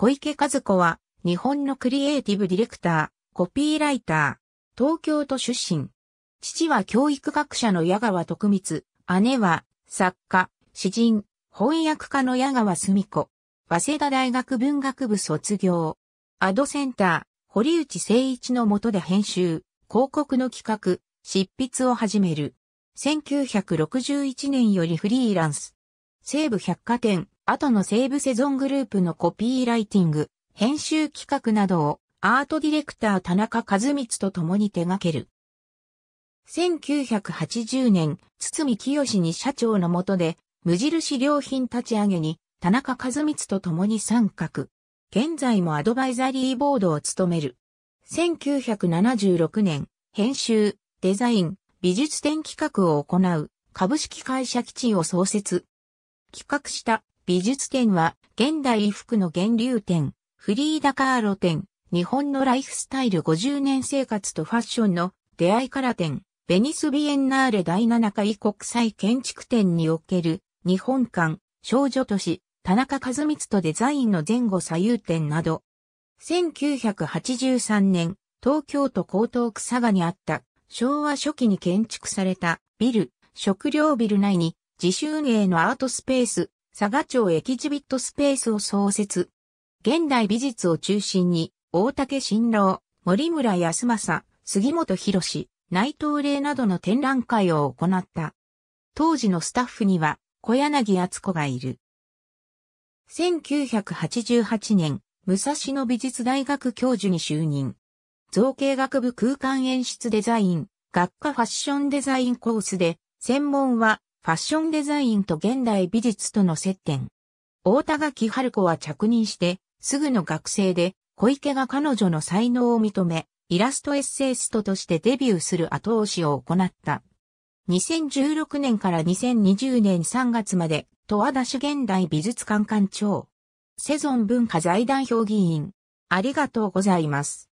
小池和子は、日本のクリエイティブディレクター、コピーライター、東京都出身。父は教育学者の矢川徳光、姉は、作家、詩人、翻訳家の矢川澄子。早稲田大学文学部卒業。アドセンター、堀内誠一の下で編集、広告の企画、執筆を始める。1961年よりフリーランス。西部百貨店、後の西武セゾングループのコピーライティング、編集企画などをアートディレクター田中和光と共に手掛ける。1980年、堤清に社長の下で、無印良品立ち上げに、田中和光と共に参画。現在もアドバイザリーボードを務める。1976年、編集、デザイン、美術展企画を行う株式会社基地を創設。企画した美術展は、現代衣服の源流展、フリーダ・カーロ展、日本のライフスタイル50年生活とファッションの出会いから展、ベニス・ビエンナーレ第7回国際建築展における、日本館、少女都市、田中和光とデザインの前後左右展など、1983年、東京都江東区佐賀にあった昭和初期に建築されたビル、食料ビル内に自主運営のアートスペース、佐賀町エキジビットスペースを創設。現代美術を中心に、大竹新郎、森村康政、杉本博士、内藤玲などの展覧会を行った。当時のスタッフには、小柳敦子がいる。1988年、武蔵野美術大学教授に就任。造形学部空間演出デザイン、学科ファッションデザインコースで、専門はファッションデザインと現代美術との接点。大田垣春子は着任して、すぐの学生で、小池が彼女の才能を認め、イラストエッセイストとしてデビューする後押しを行った。2016年から2020年3月まで、十和田市現代美術館館長、セゾン文化財団評議員、ありがとうございます。